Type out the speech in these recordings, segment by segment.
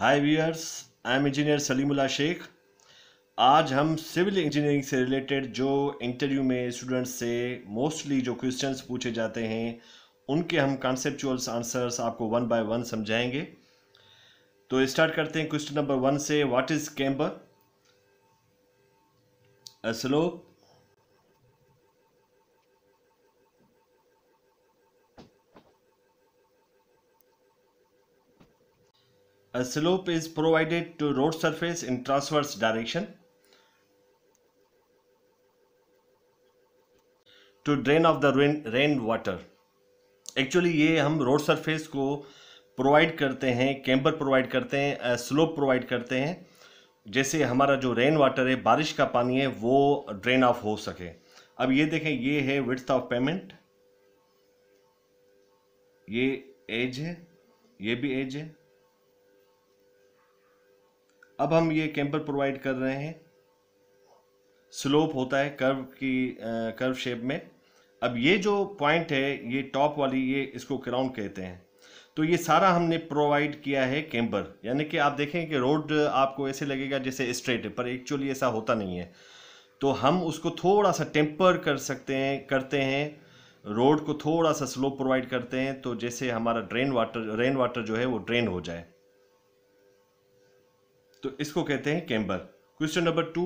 Hi viewers I am engineer Salimullah Sheikh आज हम civil engineering से रिलेटेड जो इंटरव्यू में स्टूडेंट्स से मोस्टली जो क्वेश्चंस पूछे जाते हैं उनके हम कॉन्सेप्चुअल्स आंसर्स आपको वन बाय वन समझाएंगे तो स्टार्ट करते हैं क्वेश्चन नंबर वन से what is camber slope a slope is provided to road surface in transverse direction to drain off the rain rain water actually ये हम road surface को provide करते हैं कैम्बर प्रोवाइड करते हैं स्लोप प्रोवाइड करते हैं जैसे हमारा जो रेन वाटर है बारिश का पानी है वो ड्रेन ऑफ हो सके अब ये देखें ये है विड्थ ऑफ पेमेंट ये एज है ये भी एज है अब हम ये कैम्पर प्रोवाइड कर रहे हैं स्लोप होता है कर्व की कर्व शेप में अब ये जो पॉइंट है ये टॉप वाली ये इसको क्राउन कहते हैं तो ये सारा हमने प्रोवाइड किया है कैंपर यानी कि आप देखें कि रोड आपको ऐसे लगेगा जैसे स्ट्रेट है पर एक्चुअली ऐसा होता नहीं है तो हम उसको थोड़ा सा टेम्पर कर सकते हैं करते हैं रोड को थोड़ा सा स्लोप प्रोवाइड करते हैं तो जैसे हमारा ड्रेन वाटर रेन वाटर जो है वो ड्रेन हो जाए तो इसको कहते हैं camber question number two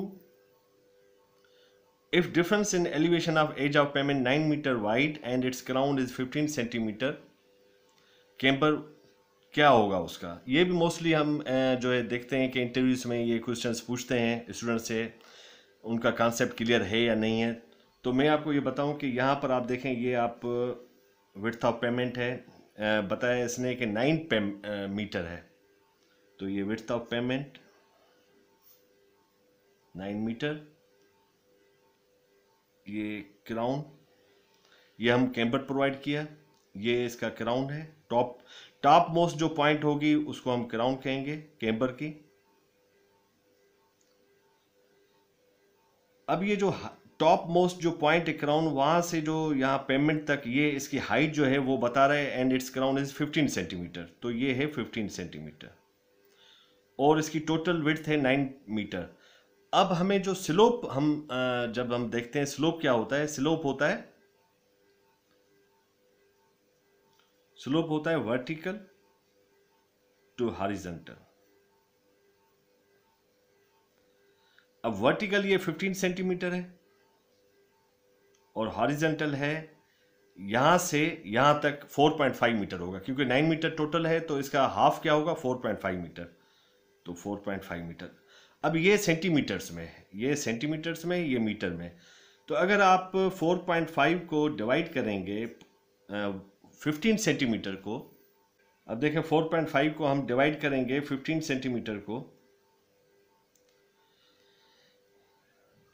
if difference in elevation of edge of pavement nine metre wide and its crowned is fifteen centimetre camber क्या होगा उसका ये भी मोस्टली हम जो है देखते हैं कि इंटरव्यूज में ये क्वेश्चंस पूछते हैं स्टूडेंट से उनका कॉन्सेप्ट क्लियर है या नहीं है तो मैं आपको ये बताऊं कि यहाँ पर आप देखें ये आप विथ ऑफ पेमेंट है बताया इसने कि नाइन मीटर है तो ये width of pavement nine metre ये क्राउन ये हम कैंपर प्रोवाइड किया ये इसका क्राउन है टॉप टॉप मोस्ट जो पॉइंट होगी उसको हम क्राउन कहेंगे कैंपर की अब ये जो टॉप मोस्ट जो पॉइंट है क्राउन वहां से जो यहां पेमेंट तक ये इसकी हाइट जो है वो बता रहे हैं and its crown is 15 centimetre तो ये है 15 सेंटीमीटर और इसकी टोटल विड्थ है नाइन मीटर अब हमें जो स्लोप हम जब हम देखते हैं स्लोप क्या होता है स्लोप होता है स्लोप होता है वर्टिकल टू हॉरिजॉन्टल अब वर्टिकल ये 15 सेंटीमीटर है और हॉरिजॉन्टल है यहां से यहां तक 4.5 मीटर होगा क्योंकि 9 मीटर टोटल है तो इसका हाफ क्या होगा 4.5 मीटर तो 4.5 मीटर अब ये सेंटीमीटर्स में ये सेंटीमीटर्स में ये मीटर में तो अगर आप 4.5 को डिवाइड करेंगे फिफ्टीन सेंटीमीटर को अब देखें 4.5 को हम डिवाइड करेंगे 15 सेंटीमीटर को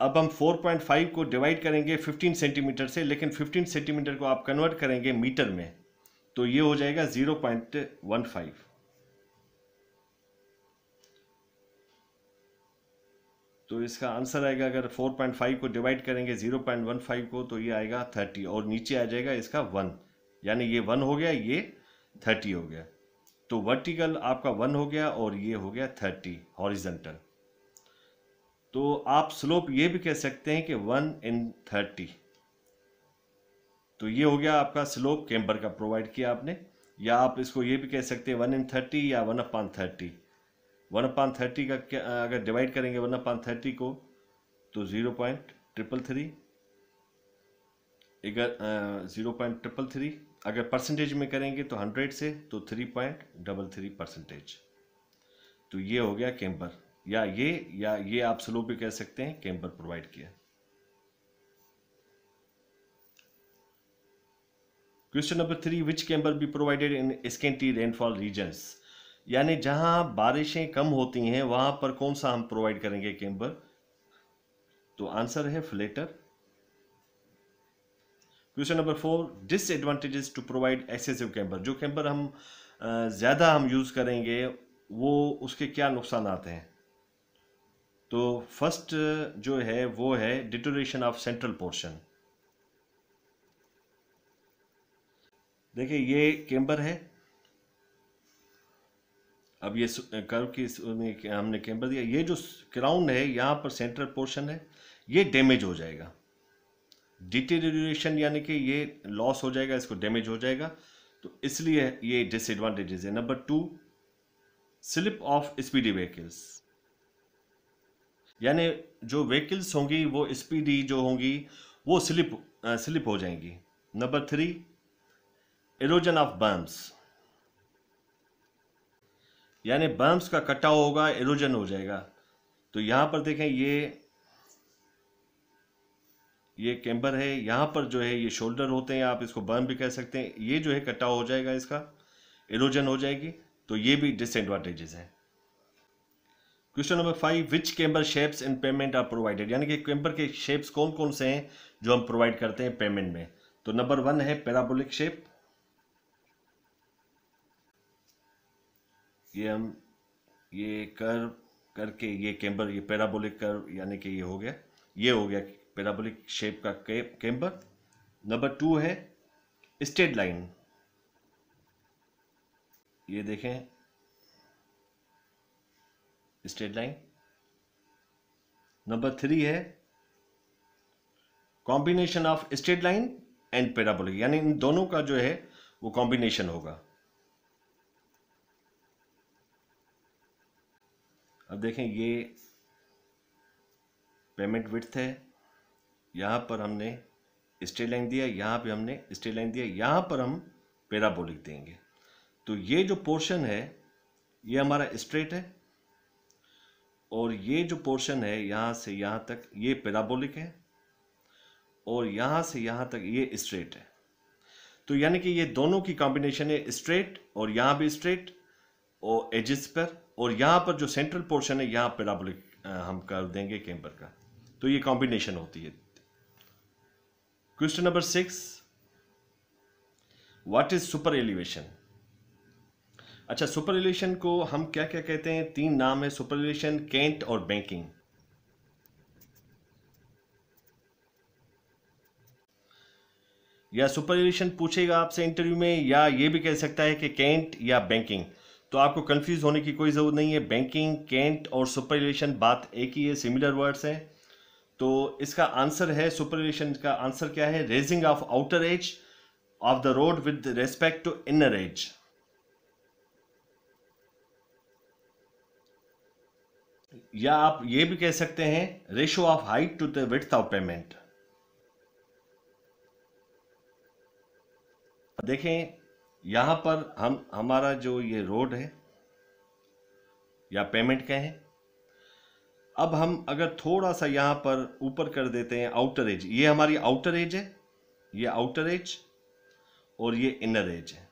अब हम 4.5 को डिवाइड करेंगे 15 सेंटीमीटर से लेकिन 15 सेंटीमीटर को आप कन्वर्ट करेंगे मीटर में तो ये हो जाएगा 0.15 तो इसका आंसर आएगा अगर 4.5 को डिवाइड करेंगे 0.15 को तो ये आएगा 30 और नीचे आ जाएगा इसका वन यानी ये वन हो गया ये 30 हो गया तो वर्टिकल आपका वन हो गया और ये हो गया 30 हॉरिजेंटल तो आप स्लोप ये भी कह सकते हैं कि वन इन थर्टी तो ये हो गया आपका स्लोप कैम्बर का प्रोवाइड किया आपने या आप इसको ये भी कह सकते हैं वन इन थर्टी या one upon thirty one upon thirty का क्या अगर डिवाइड करेंगे वन अपान थर्टी को तो ज़ीरो पॉइंट ट्रिपल थ्री अगर ज़ीरो पॉइंट ट्रिपल थ्री अगर परसेंटेज में करेंगे तो हंड्रेड से तो three point double three percentage तो ये हो गया कैम्बर या ये या ये आप स्लो भी कह सकते हैं कैम्बर प्रोवाइड किया question number three which camber be provided in scanty rainfall regions यानी जहां बारिशें कम होती हैं वहां पर कौन सा हम प्रोवाइड करेंगे केम्बर तो आंसर है flatter question number four disadvantages to provide excessive camber जो कैम्बर हम ज़्यादा हम यूज़ करेंगे वो उसके क्या नुकसान आते हैं तो फर्स्ट जो है वो है डिटोरेशन ऑफ सेंट्रल पोर्शन देखिए ये कैम्बर है अब ये कर्व की हमने कैम्बर दिया ये जो क्राउन है यहाँ पर सेंट्रल पोर्शन है ये डैमेज हो जाएगा डिटेरेशन यानी कि ये लॉस हो जाएगा इसको डैमेज हो जाएगा तो इसलिए ये डिसएडवांटेजेस है number two slip of speedy vehicles यानी जो व्हीकल्स होंगी वो स्पीडी जो होंगी वो स्लिप स्लिप हो जाएंगी number three erosion of berms यानी बम्प्स का कटाव होगा एरोजन हो जाएगा तो यहाँ पर देखें ये ये कैम्बर है यहाँ पर जो है ये शोल्डर होते हैं आप इसको बर्न भी कह सकते हैं ये जो है कटाव हो जाएगा इसका एरोजन हो जाएगी तो ये भी डिसएडवांटेजेस हैं question number five which camber shapes in pavement are provided यानी कि कैम्बर के शेप्स कौन कौन से हैं जो हम प्रोवाइड करते हैं पेमेंट में तो नंबर वन है पैराबोलिक शेप ये हम ये कर करके ये कैम्बर ये पैराबोलिक कर यानी कि ये हो गया ये हो गया पैराबोलिक शेप का कैम्बर नंबर टू है स्टेट लाइन ये देखें स्टेट लाइन नंबर थ्री है combination of straight line and parabolic यानी इन दोनों का जो है वो कॉम्बिनेशन होगा अब देखें ये पेमेंट विथ है यहाँ पर हमने स्ट्रेट लाइन दिया यहाँ पे हमने स्ट्रेट लाइन दिया यहाँ पर हम पैराबोलिक देंगे तो ये जो पोर्शन है ये हमारा स्ट्रेट है और ये जो पोर्शन है यहाँ से यहाँ तक ये पैराबोलिक है और यहाँ से यहाँ तक ये स्ट्रेट है तो यानी कि ये दोनों की कॉम्बिनेशन है स्ट्रेट और यहाँ भी स्ट्रेट और एजिस पर और यहाँ पर जो सेंट्रल पोर्शन है यहाँ पेराबोलिक हम कर देंगे कैम्बर का तो ये कॉम्बिनेशन होती है question number six what is super elevation अच्छा सुपर एलिवेशन को हम क्या क्या कहते हैं तीन नाम है सुपर एलिवेशन कैंट और बैंकिंग या सुपर एलिवेशन पूछेगा आपसे इंटरव्यू में या ये भी कह सकता है कि कैंट या बैंकिंग तो आपको कंफ्यूज होने की कोई ज़रूरत नहीं है बैंकिंग कैंट और सुपरलेशन बात एक ही है सिमिलर वर्ड्स हैं तो इसका आंसर है सुपरलेशन का आंसर क्या है raising of outer edge of the road with respect to inner edge या आप ये भी कह सकते हैं ratio of height to the width of pavement देखें यहां पर हम हमारा जो ये रोड है या पेमेंट कहें अब हम अगर थोड़ा सा यहां पर ऊपर कर देते हैं आउटर एज ये हमारी आउटर एज है ये आउटर एज और ये इनर एज है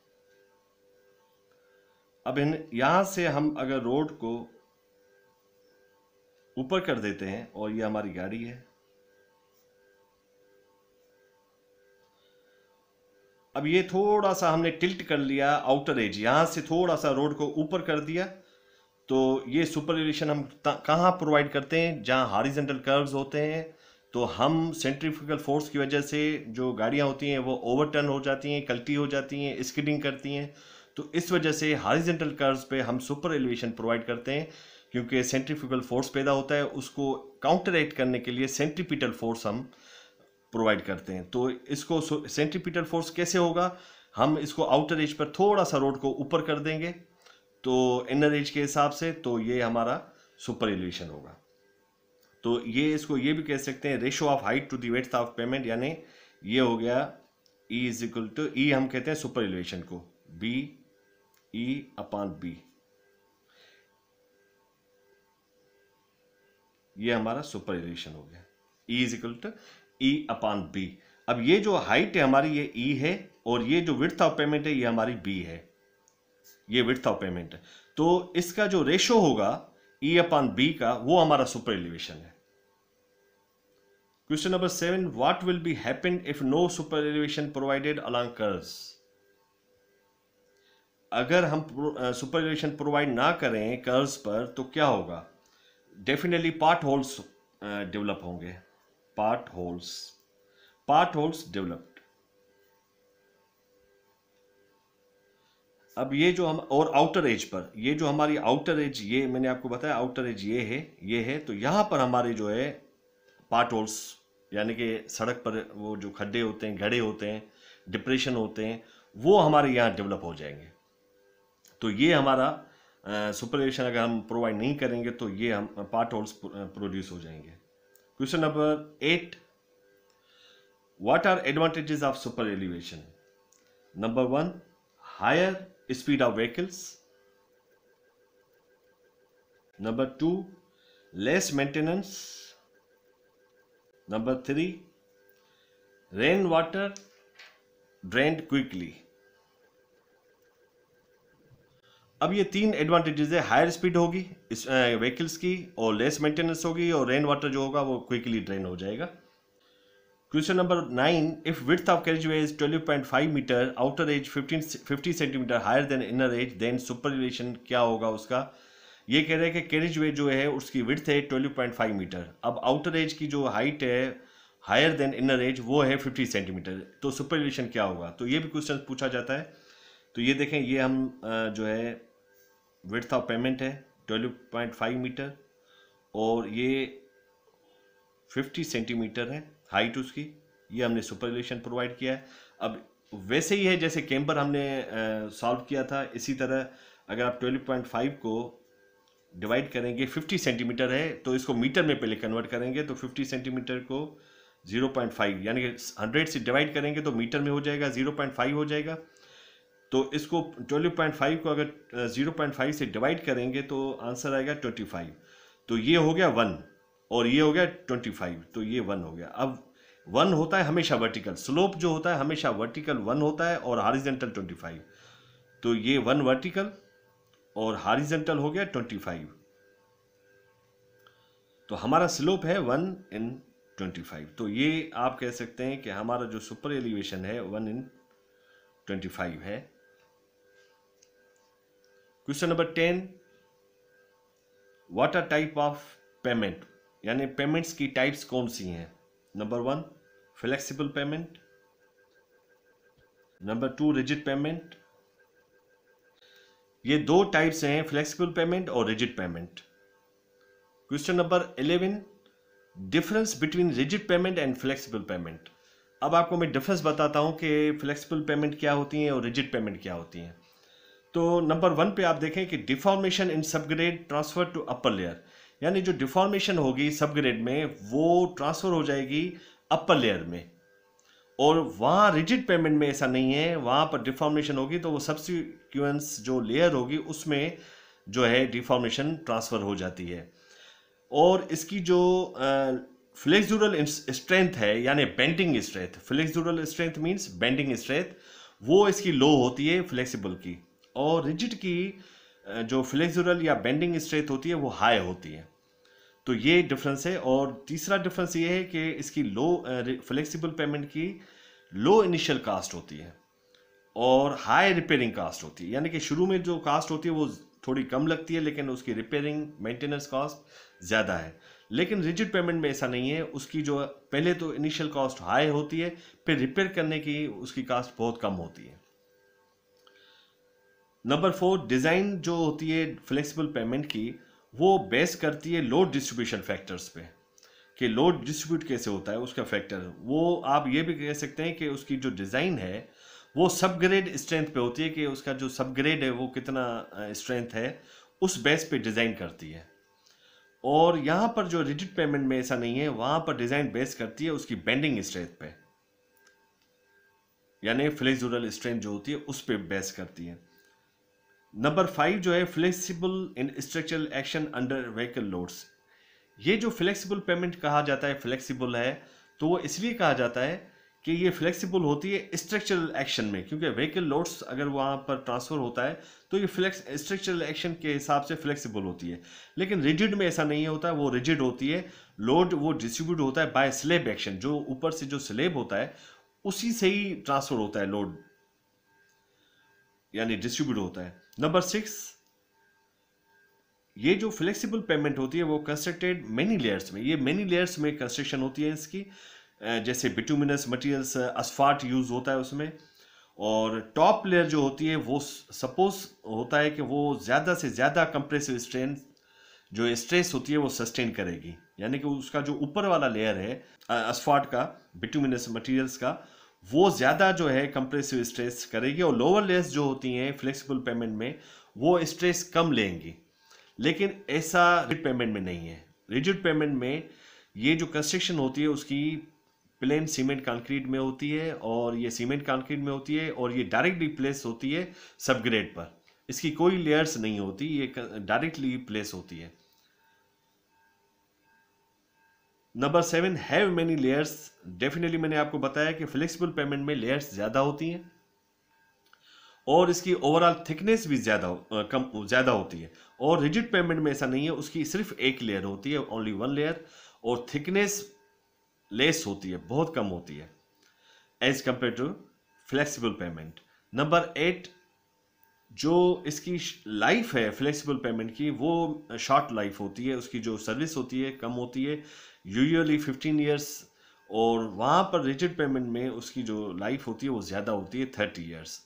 अब इन यहां से हम अगर रोड को ऊपर कर देते हैं और ये हमारी गाड़ी है अब ये थोड़ा सा हमने टिल्ट कर लिया आउटर एज यहाँ से थोड़ा सा रोड को ऊपर कर दिया तो ये सुपर एलिशन हम कहाँ प्रोवाइड करते हैं जहाँ हारिजेंटल कर्व्स होते हैं तो हम सेंट्रिफिकल फोर्स की वजह से जो गाड़ियाँ होती हैं वो ओवरटर्न हो जाती हैं कल्टी हो जाती हैं स्किडिंग करती हैं तो इस वजह से हॉरिजेंटल कर्व्स पे हम सुपर एलिवेशन प्रोवाइड करते हैं क्योंकि सेंट्रिफिकल फोर्स पैदा होता है उसको काउंटर एक्ट करने के लिए सेंट्रीपिटल फोर्स हम प्रोवाइड करते हैं तो इसको सेंट्रीपिटल फोर्स कैसे होगा हम इसको आउटर एज पर थोड़ा सा रोड को ऊपर कर देंगे तो इनर एज के हिसाब से तो ये हमारा सुपर एलिवेशन होगा तो ये इसको ये भी कह सकते हैं ratio of height to the of pavement यानी ये हो गया E is equal to E हम कहते हैं सुपर एलिवेशन को बी ई अपान बी ये हमारा सुपर एलिवेशन हो गया E is equal to E upon B अब ये जो हाइट है हमारी ये ई e है और ये जो विर्थ ऑफ पेमेंट है ये हमारी बी है ये विर्थ ऑफ पेमेंट है तो इसका जो रेशो होगा ई अपान बी का वो हमारा सुपर एलिवेशन है question number seven what will be happen if no super elevation provided along curves अगर हम सुपर एलिवेशन प्रोवाइड ना करें कर्व्स पर तो क्या होगा डेफिनेटली पार्ट होल्स डेवलप होंगे part holes part holes developed अब ये जो हम और आउटर एज पर ये जो हमारी आउटर एज ये मैंने आपको बताया आउटर एज ये है ये है तो यहां पर हमारे जो है पार्ट होल्स यानी कि सड़क पर वो जो खड्डे होते हैं घड़े होते हैं डिप्रेशन होते हैं वो हमारे यहाँ डेवलप हो जाएंगे तो ये हमारा सुपरवेशन अगर हम प्रोवाइड नहीं करेंगे तो ये हम पार्ट होल्स प्रोड्यूस हो जाएंगे Question number 8. What are advantages of super elevation? Number 1. Higher speed of vehicles. Number 2. Less maintenance. Number 3. Rainwater drained quickly. अब ये तीन एडवांटेजेस है हायर स्पीड होगी इस व्हीकल्स की और लेस मेंटेनेंस होगी और रेन वाटर जो होगा वो क्विकली ड्रेन हो जाएगा question number nine if width of carriageway is twelve point five metre outer edge fifteen fifty centimetre higher than inner edge then super elevation क्या होगा उसका ये कह रहे हैं कि कैरेज वे जो है उसकी विथ है ट्वेल्व पॉइंट फाइव मीटर अब आउटर एज की जो हाइट है हायर देन इनर एज वो है फिफ्टी सेंटीमीटर तो सुपर रिलेशन क्या होगा तो ये भी क्वेश्चन पूछा जाता है तो ये देखें ये हम जो है विथ ऑफ पेमेंट है 12.5 मीटर और ये 50 सेंटीमीटर है हाइट उसकी ये हमने रिलेशन प्रोवाइड किया है अब वैसे ही है जैसे कैम्बर हमने सॉल्व किया था इसी तरह अगर आप 12.5 को डिवाइड करेंगे 50 सेंटीमीटर है तो इसको मीटर में पहले कन्वर्ट करेंगे तो 50 सेंटीमीटर को 0.5 यानी कि 100 से डिवाइड करेंगे तो मीटर में हो जाएगा 0.5 हो जाएगा तो इसको 12.5 को अगर 0.5 से डिवाइड करेंगे तो आंसर आएगा 25 तो ये हो गया वन और ये हो गया 25 तो ये वन हो गया अब वन होता है हमेशा वर्टिकल स्लोप जो होता है हमेशा वर्टिकल वन होता है और हॉरिजेंटल 25 तो ये वन वर्टिकल और हॉरिजेंटल हो गया 25 तो हमारा स्लोप है वन इन 25 तो ये आप कह सकते हैं कि हमारा जो सुपर एलिवेशन है वन इन 25 है question number ten what are type of pavement यानी पेमेंट्स की टाइप्स कौन सी हैं number one flexible pavement number two rigid pavement ये दो टाइप्स हैं फ्लेक्सिबल पेमेंट और rigid pavement question number eleven difference between rigid pavement and flexible pavement अब आपको मैं डिफरेंस बताता हूं कि फ्लेक्सिबल पेमेंट क्या होती है और रिजिड पेमेंट क्या होती है तो नंबर वन पे आप देखें कि deformation in subgrade transfer to upper layer यानी जो डिफॉर्मेशन होगी सबग्रेड में वो ट्रांसफ़र हो जाएगी अपर लेयर में और वहाँ रिजिड पेमेंट में ऐसा नहीं है वहाँ पर डिफॉर्मेशन होगी तो वो सब्सिक्वेंस जो लेयर होगी उसमें जो है डिफॉर्मेशन ट्रांसफ़र हो जाती है और इसकी जो फ्लेक्सुरल स्ट्रेंथ है यानी bending strength flexural strength means bending strength वो इसकी लो होती है फ्लेक्सिबल की और रिजिड की जो फ्लेक्सुरल या बेंडिंग स्ट्रेंथ होती है वो हाई होती है तो ये डिफरेंस है और तीसरा डिफरेंस ये है कि इसकी लो फ्लेक्सिबल पेमेंट की लो इनिशियल कास्ट होती है और हाई रिपेयरिंग कास्ट होती है यानी कि शुरू में जो कास्ट होती है वो थोड़ी कम लगती है लेकिन उसकी रिपेयरिंग मेंटेनेंस कास्ट ज़्यादा है लेकिन रिजिड पेमेंट में ऐसा नहीं है उसकी जो पहले तो इनिशियल कास्ट हाई होती है फिर रिपेयर करने की उसकी कास्ट बहुत कम होती है नंबर फोर डिज़ाइन जो होती है फ्लेक्सिबल पेमेंट की वो बेस करती है लोड डिस्ट्रीब्यूशन फैक्टर्स पे कि लोड डिस्ट्रीब्यूट कैसे होता है उसका फैक्टर वो आप ये भी कह सकते हैं कि उसकी जो डिज़ाइन है वो सब ग्रेड स्ट्रेंथ पे होती है कि उसका जो सब ग्रेड है वो कितना स्ट्रेंथ है उस बेस पे डिज़ाइन करती है और यहाँ पर जो रिजिट पेमेंट में ऐसा नहीं है वहाँ पर डिज़ाइन बेस करती है उसकी बेंडिंग स्ट्रेंथ पे यानी फ्लेक्सुरल स्ट्रेंथ जो होती है उस पर बेस करती है नंबर फाइव जो है flexible in structural action under vehicle loads ये जो फ्लेक्सिबल पेमेंट कहा जाता है फ्लेक्सिबल है तो वो इसलिए कहा जाता है कि ये फ्लेक्सिबल होती है स्ट्रक्चरल एक्शन में क्योंकि व्हीकल लोड्स अगर वहाँ पर ट्रांसफ़र होता है तो ये फ्लेक्स स्ट्रक्चरल एक्शन के हिसाब से फ्लेक्सिबल होती है लेकिन रिजिड में ऐसा नहीं होता वो रिजिड होती है लोड वो डिस्ट्रीब्यूट होता है बाय स्लेब एक्शन जो ऊपर से जो स्लेब होता है उसी से ही ट्रांसफ़र होता है लोड यानी डिस्ट्रीब्यूट होता है नंबर सिक्स ये जो फ्लेक्सिबल पेमेंट होती है वो कंस्ट्रक्टेड मेनी लेयर्स में ये मेनी लेयर्स में कंस्ट्रक्शन होती है इसकी जैसे बिटुमिनस मटेरियल्स अस्फाट यूज़ होता है उसमें और टॉप लेयर जो होती है वो सपोज होता है कि वो ज़्यादा से ज़्यादा कंप्रेसिव स्ट्रेन जो स्ट्रेस होती है वो सस्टेन करेगी यानी कि उसका जो ऊपर वाला लेयर है अस्फाट का बिटुमिनस मटेरियल्स का वो ज़्यादा जो है कंप्रेसिव स्ट्रेस करेगी और लोअर लेस जो होती हैं फ्लेक्सिबल पेमेंट में वो स्ट्रेस कम लेंगी लेकिन ऐसा रिजिड पेमेंट में नहीं है रिजिड पेमेंट में ये जो कंस्ट्रक्शन होती है उसकी प्लेन सीमेंट कंक्रीट में होती है और ये सीमेंट कंक्रीट में होती है और ये डायरेक्टली प्लेस होती है सब ग्रेड पर इसकी कोई लेयर्स नहीं होती ये डायरेक्टली प्लेस होती है number seven have many layers definitely मैंने आपको बताया कि फ्लेक्सिबल पेमेंट में लेयर्स ज़्यादा होती हैं और इसकी ओवरऑल थिकनेस भी ज़्यादा कम ज़्यादा होती है और रिजिड पेमेंट में ऐसा नहीं है उसकी सिर्फ एक लेयर होती है ओनली वन लेयर और थिकनेस लेस होती है बहुत कम होती है as compare to flexible pavement number eight जो इसकी लाइफ है फ्लेक्सिबल पेमेंट की वो शॉर्ट लाइफ होती है उसकी जो सर्विस होती है कम होती है यूजली फिफ्टीन ईयर्स और वहाँ पर रिजिड पेमेंट में उसकी जो लाइफ होती है वो ज़्यादा होती है थर्टी ईयर्स